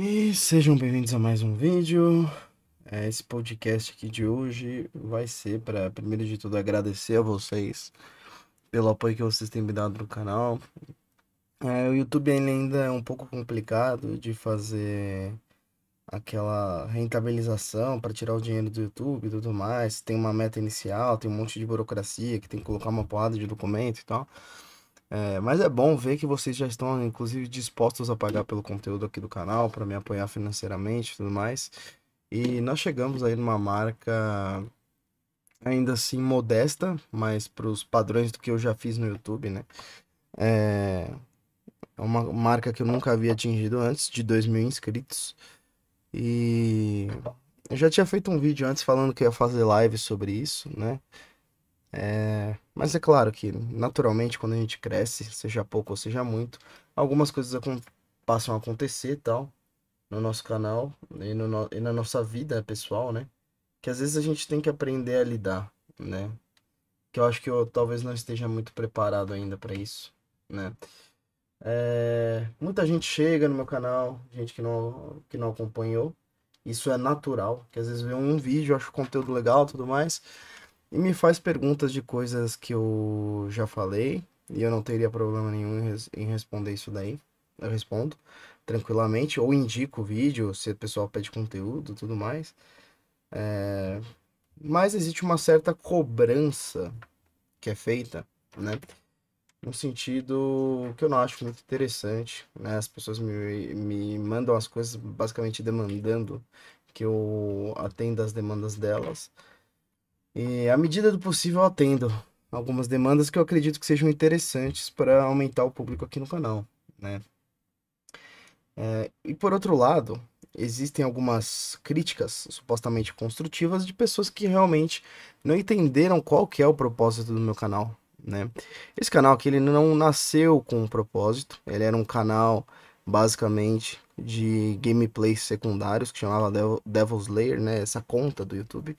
E sejam bem-vindos a mais um vídeo. É, esse podcast aqui de hoje vai ser para, primeiro de tudo, agradecer a vocês pelo apoio que vocês têm me dado no canal. É, o YouTube ainda é um pouco complicado de fazer aquela rentabilização para tirar o dinheiro do YouTube e tudo mais. Tem uma meta inicial, tem um monte de burocracia que tem que colocar uma porrada de documento e tal. É, mas é bom ver que vocês já estão, inclusive, dispostos a pagar pelo conteúdo aqui do canal, para me apoiar financeiramente e tudo mais. E nós chegamos aí numa marca ainda assim modesta, mas para os padrões do que eu já fiz no YouTube, né? É, é uma marca que eu nunca havia atingido antes, de 2 mil inscritos. E eu já tinha feito um vídeo antes falando que ia fazer live sobre isso, né? É, mas é claro que, naturalmente, quando a gente cresce, seja pouco ou seja muito, algumas coisas passam a acontecer tal, no nosso canal e, no, e na nossa vida pessoal, né? Que às vezes a gente tem que aprender a lidar, né? Que eu acho que eu talvez não esteja muito preparado ainda para isso, né? É, muita gente chega no meu canal, gente que não, que não acompanhou. Isso é natural, que às vezes vê um vídeo, acho o conteúdo legal tudo mais e me faz perguntas de coisas que eu já falei e eu não teria problema nenhum em, responder isso daí. Eu respondo tranquilamente ou indico o vídeo se o pessoal pede conteúdo tudo mais. É... Mas existe uma certa cobrança que é feita, né? um sentido que eu não acho muito interessante, né? As pessoas me, me mandam as coisas basicamente demandando que eu atenda as demandas delas. E, à medida do possível, eu atendo algumas demandas que eu acredito que sejam interessantes para aumentar o público aqui no canal, né? É, e por outro lado, existem algumas críticas supostamente construtivas de pessoas que realmente não entenderam qual que é o propósito do meu canal, né? Esse canal aqui ele não nasceu com um propósito, ele era um canal basicamente de gameplays secundários que chamava Devil's Lair, né? Essa conta do YouTube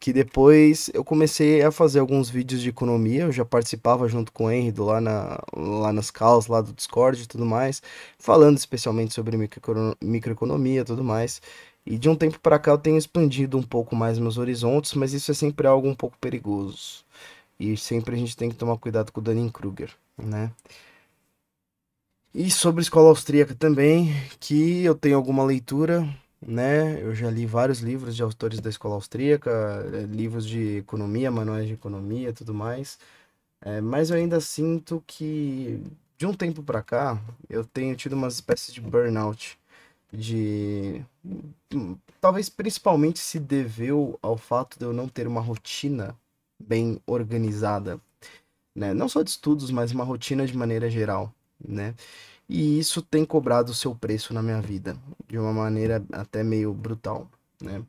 que depois eu comecei a fazer alguns vídeos de economia, eu já participava junto com o Henry do, lá, na, lá nas calls, lá do Discord e tudo mais, falando especialmente sobre micro, microeconomia e tudo mais. E de um tempo para cá eu tenho expandido um pouco mais meus horizontes, mas isso é sempre algo um pouco perigoso. E sempre a gente tem que tomar cuidado com o Dunning-Kruger, né? E sobre escola austríaca também, que eu tenho alguma leitura, né? Eu já li vários livros de autores da escola austríaca, eh, livros de economia, manuais de economia, tudo mais. É, mas eu ainda sinto que de um tempo para cá eu tenho tido uma espécie de burnout de hum, talvez principalmente se deveu ao fato de eu não ter uma rotina bem organizada, né? Não só de estudos, mas uma rotina de maneira geral, né? E isso tem cobrado o seu preço na minha vida, de uma maneira até meio brutal, né?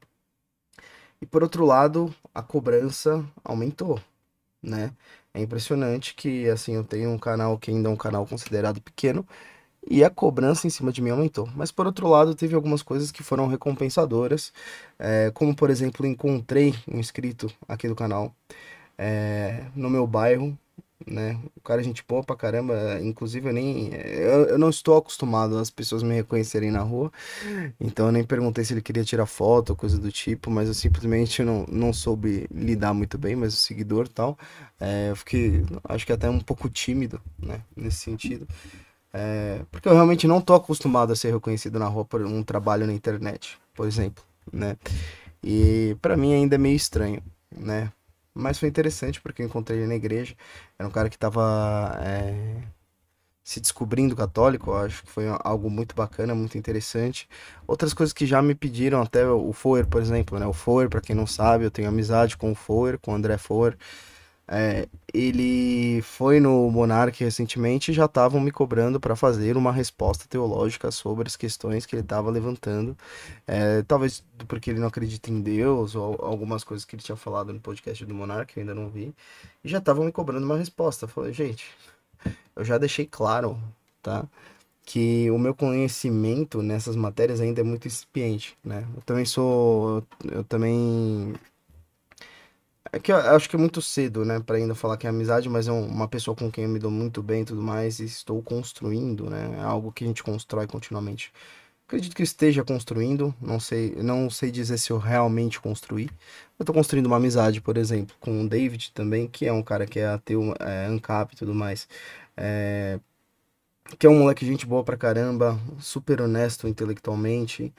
E por outro lado, a cobrança aumentou, né? É impressionante que, assim, eu tenho um canal que ainda é um canal considerado pequeno e a cobrança em cima de mim aumentou. Mas por outro lado, teve algumas coisas que foram recompensadoras, é, como por exemplo, encontrei um inscrito aqui do canal é, no meu bairro né? O cara é gente boa pra caramba. Inclusive, eu nem. Eu, eu não estou acostumado às pessoas me reconhecerem na rua. Então, eu nem perguntei se ele queria tirar foto ou coisa do tipo. Mas eu simplesmente não, não soube lidar muito bem. Mas o seguidor tal. É, eu fiquei. Acho que até um pouco tímido, né? Nesse sentido. É, porque eu realmente não tô acostumado a ser reconhecido na rua por um trabalho na internet, por exemplo, né? E para mim ainda é meio estranho, né? Mas foi interessante porque eu encontrei ele na igreja. Era um cara que estava é, se descobrindo católico. acho que foi algo muito bacana, muito interessante. Outras coisas que já me pediram, até o Foer, por exemplo. Né? O Foer, para quem não sabe, eu tenho amizade com o Foer, com o André Foer. É, ele foi no Monarque recentemente e já estavam me cobrando para fazer uma resposta teológica sobre as questões que ele estava levantando. É, talvez porque ele não acredita em Deus ou algumas coisas que ele tinha falado no podcast do Monarque eu ainda não vi. E já estavam me cobrando uma resposta. Eu falei, gente, eu já deixei claro, tá? que o meu conhecimento nessas matérias ainda é muito incipiente, né? Eu também sou, eu também é que eu acho que é muito cedo, né, para ainda falar que é amizade, mas é uma pessoa com quem eu me dou muito bem e tudo mais, e estou construindo, né? É algo que a gente constrói continuamente. Acredito que esteja construindo, não sei, não sei dizer se eu realmente construí. Eu tô construindo uma amizade, por exemplo, com o David também, que é um cara que é ateu, é, ANCAP e tudo mais. É, que é um moleque gente boa pra caramba, super honesto intelectualmente.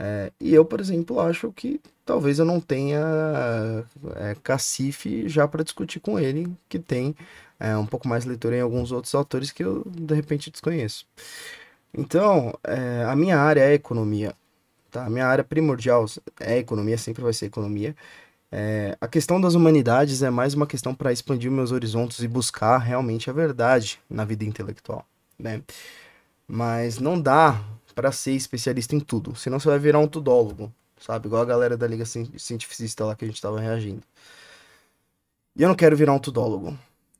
É, e eu, por exemplo, acho que talvez eu não tenha é, cacife já para discutir com ele, que tem é, um pouco mais leitura em alguns outros autores que eu de repente desconheço. Então, é, a minha área é economia. Tá? A minha área primordial é economia, sempre vai ser economia. É, a questão das humanidades é mais uma questão para expandir meus horizontes e buscar realmente a verdade na vida intelectual. Né? Mas não dá para ser especialista em tudo. Senão você vai virar um tudólogo, sabe? Igual a galera da Liga Cientificista lá que a gente tava reagindo. E eu não quero virar um tudólogo.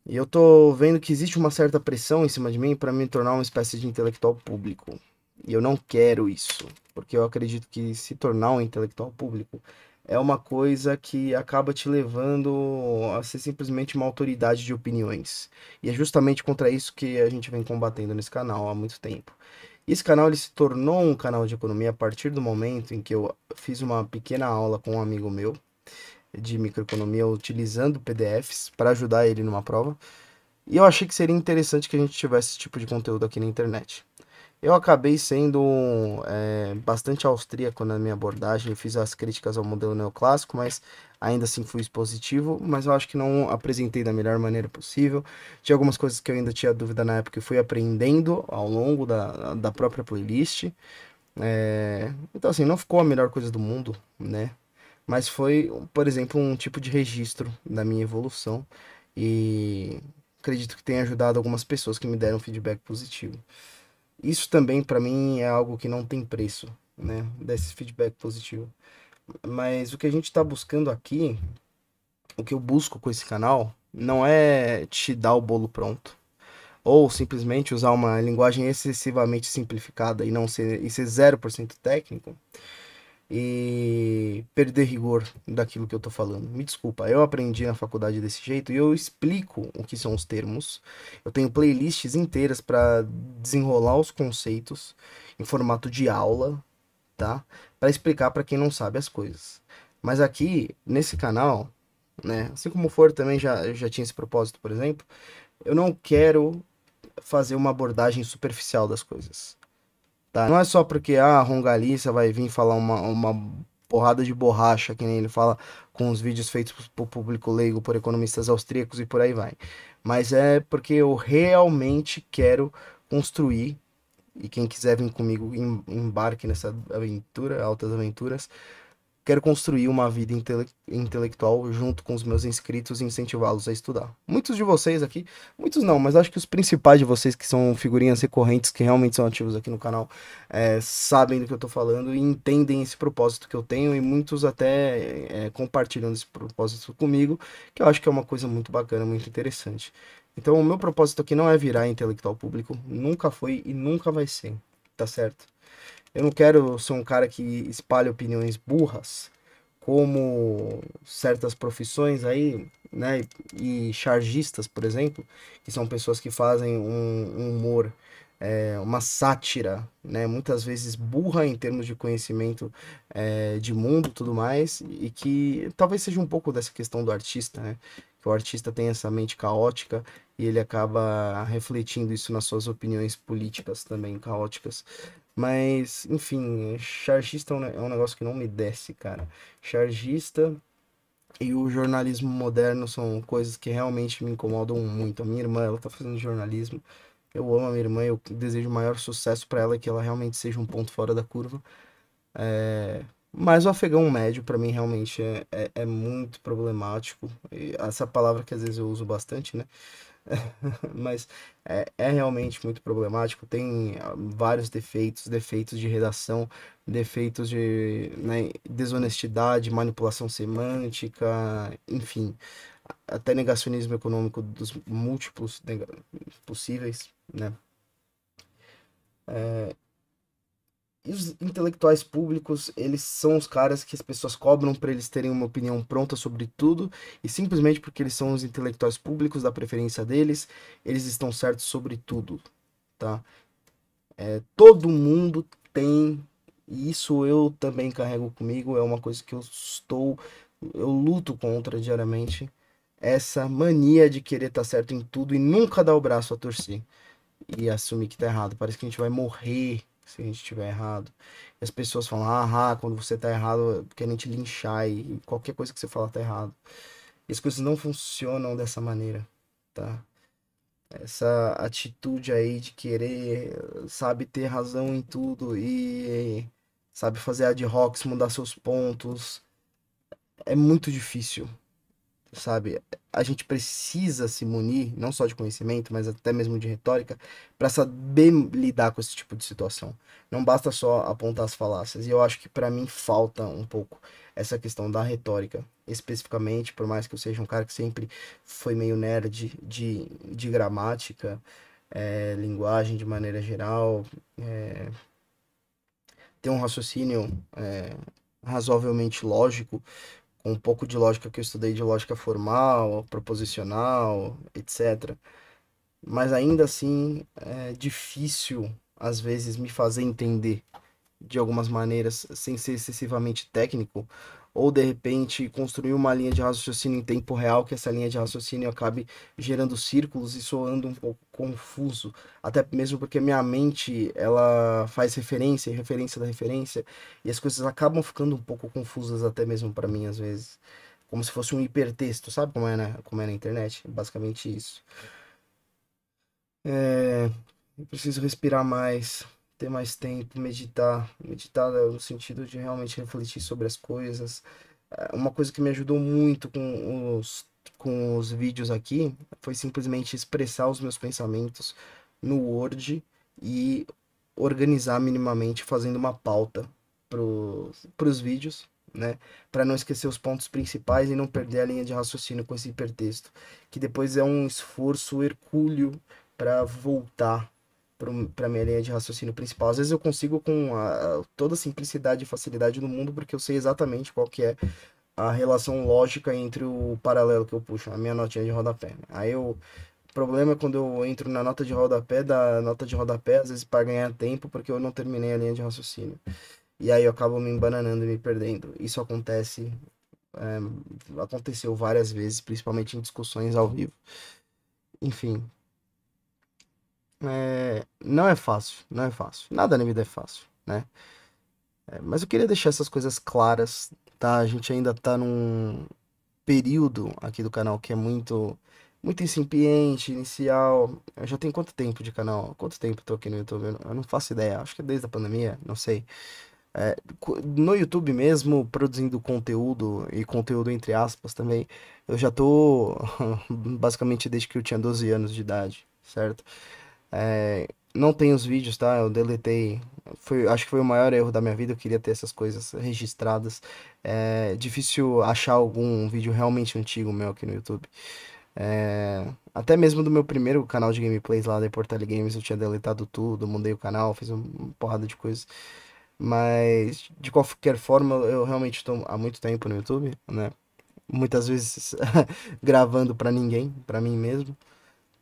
E eu tô vendo que existe uma certa pressão em cima de mim para me tornar uma espécie de intelectual público. E eu não quero isso, porque eu acredito que se tornar um intelectual público é uma coisa que acaba te levando a ser simplesmente uma autoridade de opiniões. E é justamente contra isso que a gente vem combatendo nesse canal há muito tempo. Esse canal ele se tornou um canal de economia a partir do momento em que eu fiz uma pequena aula com um amigo meu de microeconomia utilizando PDFs para ajudar ele numa prova. E eu achei que seria interessante que a gente tivesse esse tipo de conteúdo aqui na internet. Eu acabei sendo é, bastante austríaco na minha abordagem, fiz as críticas ao modelo neoclássico, mas ainda assim fui positivo, mas eu acho que não apresentei da melhor maneira possível. Tinha algumas coisas que eu ainda tinha dúvida na época e fui aprendendo ao longo da, da própria playlist. É, então assim, não ficou a melhor coisa do mundo, né? Mas foi, por exemplo, um tipo de registro da minha evolução e acredito que tenha ajudado algumas pessoas que me deram feedback positivo. Isso também, para mim, é algo que não tem preço, né? Desse feedback positivo. Mas o que a gente está buscando aqui, o que eu busco com esse canal, não é te dar o bolo pronto. Ou simplesmente usar uma linguagem excessivamente simplificada e não ser, e ser 0% técnico e perder rigor daquilo que eu tô falando. Me desculpa, eu aprendi na faculdade desse jeito e eu explico o que são os termos. Eu tenho playlists inteiras para desenrolar os conceitos em formato de aula, tá? Para explicar para quem não sabe as coisas. Mas aqui, nesse canal, né, assim como for também já já tinha esse propósito, por exemplo, eu não quero fazer uma abordagem superficial das coisas. Tá? Não é só porque ah, a Rongaliça vai vir falar uma, uma porrada de borracha, que nem ele fala com os vídeos feitos por público leigo, por economistas austríacos e por aí vai. Mas é porque eu realmente quero construir, e quem quiser vir comigo, embarque nessa aventura, altas aventuras, Quero construir uma vida intele intelectual junto com os meus inscritos e incentivá-los a estudar. Muitos de vocês aqui, muitos não, mas acho que os principais de vocês que são figurinhas recorrentes, que realmente são ativos aqui no canal, é, sabem do que eu estou falando e entendem esse propósito que eu tenho e muitos até é, compartilham esse propósito comigo, que eu acho que é uma coisa muito bacana, muito interessante. Então, o meu propósito aqui não é virar intelectual público, nunca foi e nunca vai ser, tá certo? Eu não quero ser um cara que espalha opiniões burras, como certas profissões aí, né? E chargistas, por exemplo, que são pessoas que fazem um, um humor, é, uma sátira, né? Muitas vezes burra em termos de conhecimento é, de mundo tudo mais, e que talvez seja um pouco dessa questão do artista, né? Que o artista tem essa mente caótica e ele acaba refletindo isso nas suas opiniões políticas também caóticas. Mas, enfim, chargista é, é um negócio que não me desce, cara. Chargista e o jornalismo moderno são coisas que realmente me incomodam muito. A minha irmã, ela tá fazendo jornalismo. Eu amo a minha irmã, eu desejo o maior sucesso para ela, que ela realmente seja um ponto fora da curva. É... Mas o afegão médio, para mim, realmente é, é, é muito problemático. E essa palavra que às vezes eu uso bastante, né? mas é, é, realmente muito problemático. Tem ah, vários defeitos, defeitos de redação, defeitos de né, desonestidade, manipulação semântica, enfim, até negacionismo econômico dos múltiplos possíveis, né? É, e os intelectuais públicos, eles são os caras que as pessoas cobram para eles terem uma opinião pronta sobre tudo, e simplesmente porque eles são os intelectuais públicos da preferência deles, eles estão certos sobre tudo, tá? É, todo mundo tem, e isso eu também carrego comigo, é uma coisa que eu estou, eu luto contra diariamente, essa mania de querer estar tá certo em tudo e nunca dar o braço a torcer e assumir que tá errado. Parece que a gente vai morrer se a gente estiver errado. E as pessoas falam, ah, quando você tá errado, querem te linchar e qualquer coisa que você falar tá errado. E as coisas não funcionam dessa maneira, tá? Essa atitude aí de querer, sabe, ter razão em tudo e, sabe, fazer ad hoc, mudar seus pontos. É muito difícil, sabe? A gente precisa se munir, não só de conhecimento, mas até mesmo de retórica, para saber lidar com esse tipo de situação. Não basta só apontar as falácias. E eu acho que para mim falta um pouco essa questão da retórica, especificamente, por mais que eu seja um cara que sempre foi meio nerd de, de gramática, é, linguagem de maneira geral, é, ter um raciocínio é, razoavelmente lógico, um pouco de lógica que eu estudei de lógica formal, proposicional, etc. Mas ainda assim é difícil, às vezes, me fazer entender de algumas maneiras, sem ser excessivamente técnico, ou de repente construir uma linha de raciocínio em tempo real, que essa linha de raciocínio acabe gerando círculos e soando um pouco confuso, até mesmo porque minha mente, ela faz referência, referência da referência, e as coisas acabam ficando um pouco confusas até mesmo para mim às vezes, como se fosse um hipertexto, sabe como é, né? como é na internet? É basicamente isso. É... Eu preciso respirar mais ter mais tempo, meditar. Meditar é no sentido de realmente refletir sobre as coisas. É, uma coisa que me ajudou muito com os, com os vídeos aqui foi simplesmente expressar os meus pensamentos no Word e organizar minimamente, fazendo uma pauta para os vídeos, né? Para não esquecer os pontos principais e não perder a linha de raciocínio com esse hipertexto, que depois é um esforço hercúleo para voltar para minha linha de raciocínio principal. Às vezes eu consigo com a, toda a simplicidade e facilidade do mundo, porque eu sei exatamente qual que é a relação lógica entre o paralelo que eu puxo, a minha notinha de rodapé. Aí eu problema é quando eu entro na nota de rodapé, da nota de rodapé, às vezes para ganhar tempo, porque eu não terminei a linha de raciocínio. E aí eu acabo me embananando e me perdendo. Isso acontece, é, aconteceu várias vezes, principalmente em discussões ao vivo. Enfim, é, não é fácil, não é fácil. Nada na vida é fácil, né? É, mas eu queria deixar essas coisas claras, tá? A gente ainda tá num período aqui do canal que é muito muito incipiente, inicial. Eu já tenho quanto tempo de canal? Quanto tempo tô aqui no YouTube? Eu não, faço ideia. Acho que é desde a pandemia, não sei. É, no YouTube mesmo, produzindo conteúdo, e conteúdo entre aspas também, eu já tô basicamente desde que eu tinha 12 anos de idade, certo? É, não tem os vídeos, tá? Eu deletei. Foi, acho que foi o maior erro da minha vida. Eu queria ter essas coisas registradas. É difícil achar algum vídeo realmente antigo meu aqui no YouTube. É, até mesmo do meu primeiro canal de gameplays lá da Portal Games, eu tinha deletado tudo, mudei o canal, fiz uma porrada de coisas. Mas, de qualquer forma, eu realmente estou há muito tempo no YouTube, né? Muitas vezes gravando para ninguém, para mim mesmo.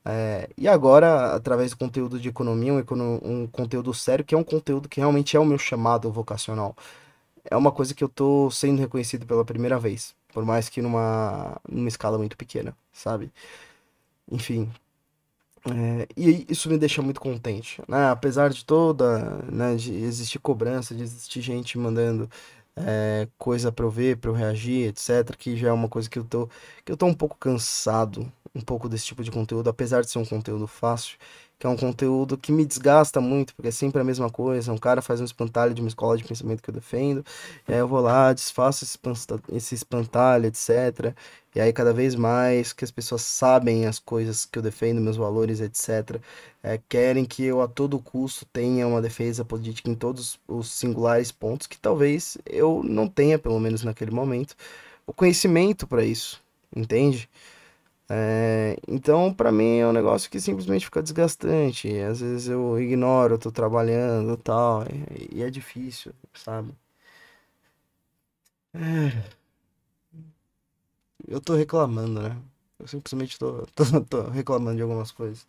É, e agora, através do conteúdo de economia, um, um, conteúdo sério, que é um conteúdo que realmente é o meu chamado vocacional. É uma coisa que eu tô sendo reconhecido pela primeira vez, por mais que numa, numa escala muito pequena, sabe? Enfim. É, e isso me deixa muito contente, né? Apesar de toda, né, de existir cobrança, de existir gente mandando é, coisa para eu ver, para eu reagir, etc, que já é uma coisa que eu tô, que eu tô um pouco cansado, um pouco desse tipo de conteúdo, apesar de ser um conteúdo fácil, que é um conteúdo que me desgasta muito, porque é sempre a mesma coisa. Um cara faz um espantalho de uma escola de pensamento que eu defendo, e aí eu vou lá, desfaço esse, espantalho, etc. E aí, cada vez mais que as pessoas sabem as coisas que eu defendo, meus valores, etc., é, querem que eu a todo custo tenha uma defesa política em todos os singulares pontos que talvez eu não tenha, pelo menos naquele momento, o conhecimento para isso, entende? É, então, para mim, é um negócio que simplesmente fica desgastante. Às vezes eu ignoro, eu tô trabalhando tal, e, e é difícil, sabe? É... Eu tô reclamando, né? Eu simplesmente tô, tô, tô reclamando de algumas coisas.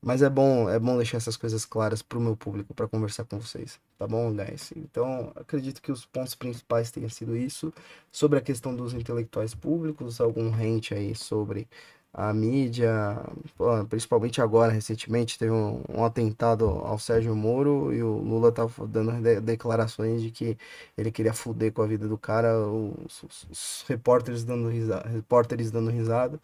Mas é bom, é bom deixar essas coisas claras para o meu público para conversar com vocês, tá bom, guys? Então, acredito que os pontos principais tenham sido isso sobre a questão dos intelectuais públicos, algum rente aí sobre a mídia, principalmente agora, recentemente, teve um, um, atentado ao Sérgio Moro e o Lula tava tá dando de declarações de que ele queria fuder com a vida do cara, os, os repórteres dando risada, repórteres dando risada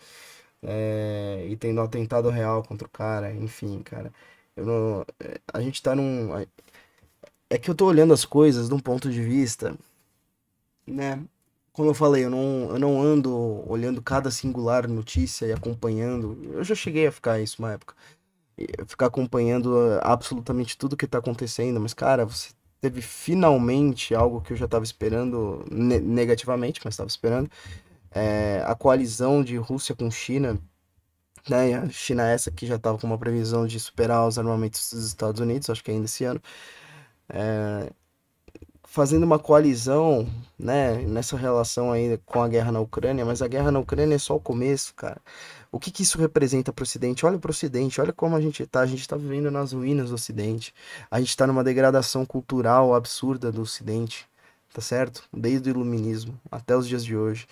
é, e tendo um atentado real contra o cara, enfim, cara. Eu não, é, a gente tá num. É que eu tô olhando as coisas de um ponto de vista, né? Como eu falei, eu não, eu não ando olhando cada singular notícia e acompanhando. Eu já cheguei a ficar isso uma época. Ficar acompanhando ah, absolutamente tudo que tá acontecendo, mas, cara, você teve finalmente algo que eu já estava esperando ne negativamente, mas estava esperando, é, a coalizão de Rússia com China, né? A China essa que já estava com uma previsão de superar os armamentos dos Estados Unidos, acho que ainda esse ano, é, fazendo uma coalizão, né? Nessa relação ainda com a guerra na Ucrânia, mas a guerra na Ucrânia é só o começo, cara. O que, que isso representa para o Ocidente? Olha para o Ocidente, olha como a gente está. A gente está vivendo nas ruínas do Ocidente. A gente está numa degradação cultural absurda do Ocidente, tá certo? Desde o Iluminismo até os dias de hoje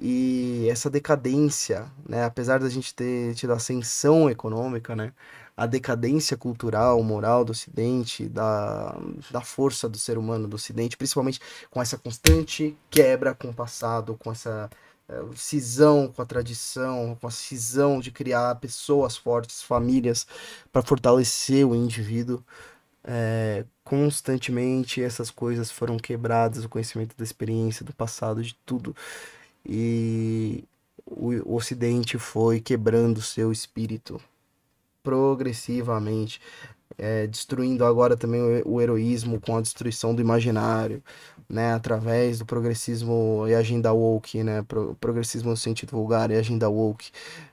e essa decadência, né? apesar da gente ter tido ascensão econômica, né? a decadência cultural, moral do Ocidente, da, da força do ser humano do Ocidente, principalmente com essa constante quebra com o passado, com essa eh, cisão com a tradição, com a cisão de criar pessoas fortes, famílias, para fortalecer o indivíduo. É, constantemente essas coisas foram quebradas, o conhecimento da experiência, do passado, de tudo e o Ocidente foi quebrando seu espírito progressivamente, é, destruindo agora também o, o, heroísmo com a destruição do imaginário, né, através do progressismo e agenda woke, né, pro, progressismo no sentido vulgar e agenda woke,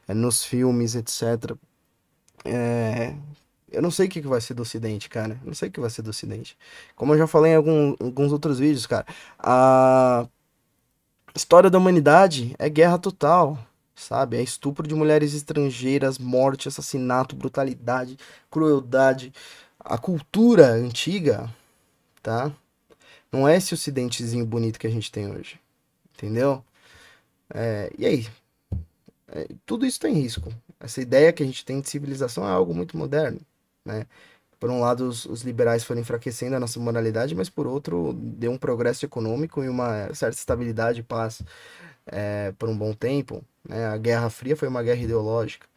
é, nos filmes, etc. É, eu não sei o que vai ser do Ocidente, cara. Eu não sei o que vai ser do Ocidente. Como eu já falei em algum, alguns outros vídeos, cara, a história da humanidade é guerra total, sabe? É estupro de mulheres estrangeiras, morte, assassinato, brutalidade, crueldade. A cultura antiga, tá? Não é esse ocidentezinho bonito que a gente tem hoje, entendeu? É, e aí? É, tudo isso tem tá risco. Essa ideia que a gente tem de civilização é algo muito moderno, né? por um lado, os, os, liberais foram enfraquecendo a nossa moralidade, mas por outro, deu um progresso econômico e uma certa estabilidade e paz é, por um bom tempo. Né? A Guerra Fria foi uma guerra ideológica.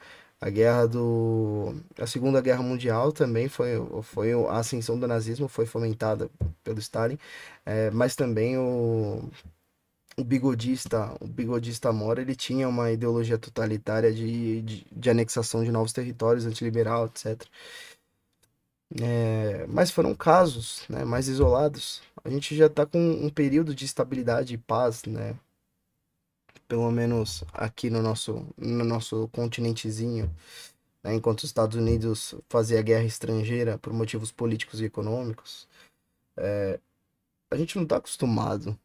A guerra do. A Segunda Guerra Mundial também foi, foi a ascensão do nazismo, foi fomentada pelo Stalin, é, mas também o, o bigodista, o bigodista Mora, ele tinha uma ideologia totalitária de, de, de anexação de novos territórios, antiliberal, etc. É, mas foram casos né, mais isolados. A gente já está com um período de estabilidade e paz, né? Pelo menos aqui no nosso, no nosso continentezinho. Né, enquanto os Estados Unidos fazia guerra estrangeira por motivos políticos e econômicos, é, a gente não está acostumado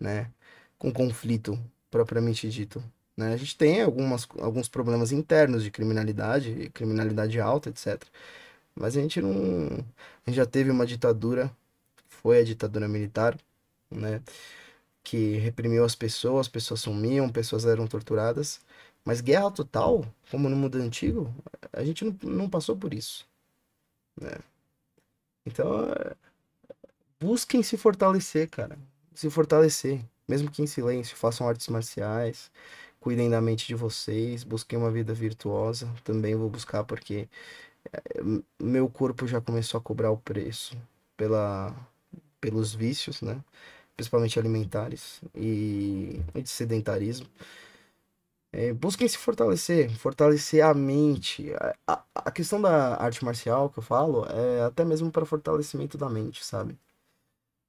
né, com conflito propriamente dito. Né? A gente tem algumas, alguns problemas internos de criminalidade, criminalidade alta, etc. Mas a gente não. A gente já teve uma ditadura, foi a ditadura militar, né? Que reprimiu as pessoas, pessoas sumiam, pessoas eram torturadas. Mas guerra total, como no mundo antigo, a gente não, não passou por isso. Né? Então, busquem se fortalecer, cara. Se fortalecer. Mesmo que em silêncio, façam artes marciais, cuidem da mente de vocês, busquem uma vida virtuosa. Também vou buscar porque eh, meu corpo já começou a cobrar o preço pela, pelos vícios, né? Principalmente alimentares e, e de sedentarismo. É, busquem se fortalecer, fortalecer a mente. A, a, questão da arte marcial que eu falo é até mesmo para fortalecimento da mente, sabe?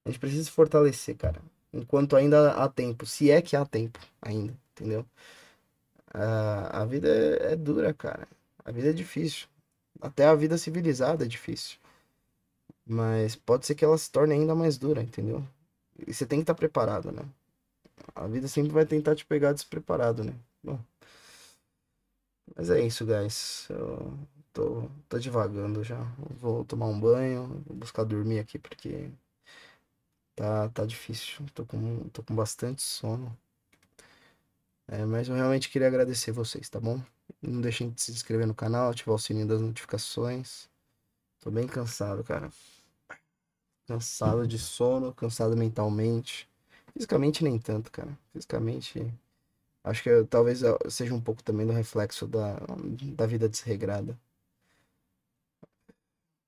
A gente precisa se fortalecer, cara. Enquanto ainda há tempo. Se é que há tempo ainda, entendeu? A, a vida é, é dura, cara. A vida é difícil. Até a vida civilizada é difícil. Mas pode ser que ela se torne ainda mais dura, entendeu? E você tem que estar tá preparado, né? A vida sempre vai tentar te pegar despreparado, né? Bom. Mas é isso, guys. Eu tô, tô divagando já. Vou tomar um banho, vou buscar dormir aqui porque tá, tá difícil. Tô com, tô com bastante sono. É, mas eu realmente queria agradecer vocês, tá bom? Não deixem de se inscrever no canal, ativar o sininho das notificações. Tô bem cansado, cara. Cansado de sono, cansado mentalmente. Fisicamente nem tanto, cara. Fisicamente. Acho que eu, talvez seja um pouco também do reflexo da, da vida desregrada.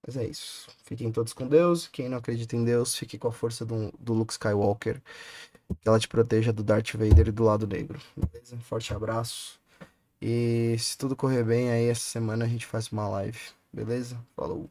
Mas é isso. Fiquem todos com Deus. Quem não acredita em Deus, fique com a força do, do Luke Skywalker. Que ela te proteja do Darth Vader e do lado negro. Beleza? Forte abraço. E se tudo correr bem, aí essa semana a gente faz uma live. Beleza? Falou!